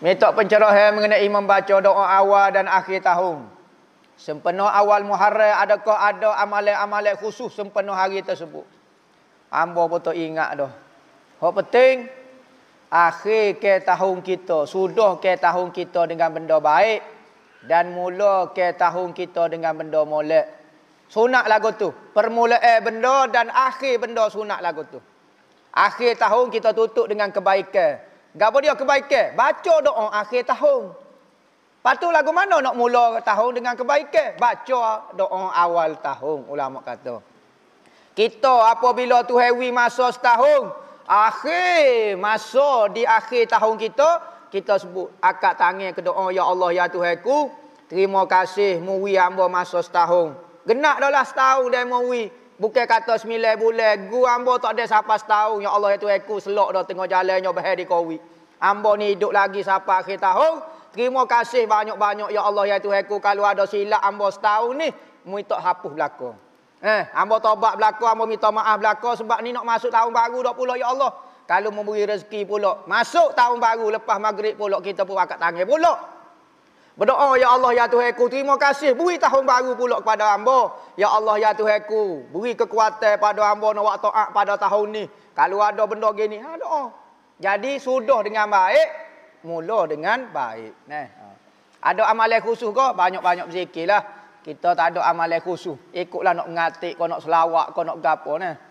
Metod pencerahan mengenai membaca doa awal dan akhir tahun. Sempena awal Muharram adakah ada amalan-amalan khusus sempena hari tersebut? Ambo pun tak ingat dah. Hak penting akhir ke tahun kita, sudah ke tahun kita dengan benda baik dan mula ke tahun kita dengan benda molek. Sunat lagu tu. Permulaan benda dan akhir benda sunat lagu tu. Akhir tahun kita tutup dengan kebaikan. Gapo dia kebaikan? Baca doa akhir tahun. Patu lagu mana nak mula tahun dengan kebaikan? Baca doa awal tahun ulama kata. Kita apabila tu hewi masa setahun, akhir masa di akhir tahun kita, kita sebut akad tangan ke doa ya Allah ya Tuhanku, terima kasih muwi hamba masa setahun. Genak dah lah setahun dan muwi. Bukan kata sembilan bulan. Gu ambo tak ada siapa setahun. Ya Allah itu aku selok dah tengah jalan. Ya bahaya kowi. Ambo ni hidup lagi siapa akhir tahun. Terima kasih banyak-banyak. Ya Allah ya aku Kalau ada silap ambo setahun ni. Mui tak hapus belakang. Eh, ambo tobat belakang. Ambo minta maaf belakang. Sebab ni nak masuk tahun baru dah pula. Ya Allah. Kalau memberi rezeki pula. Masuk tahun baru. Lepas maghrib pula. Kita pun akan tangan pula. Berdoa ya Allah ya Tuhanku terima kasih beri tahun baru pula kepada hamba. Ya Allah ya Tuhanku beri kekuatan pada hamba nak buat taat pada tahun ni. Kalau ada benda gini ha doa. Jadi sudah dengan baik mula dengan baik. Nah. Ha. Ada amalan khusus ke? Banyak-banyak berzikirlah. Kita tak ada amalan khusus. Ikutlah nak ngatik, kau nak selawat, kau nak gapo nah.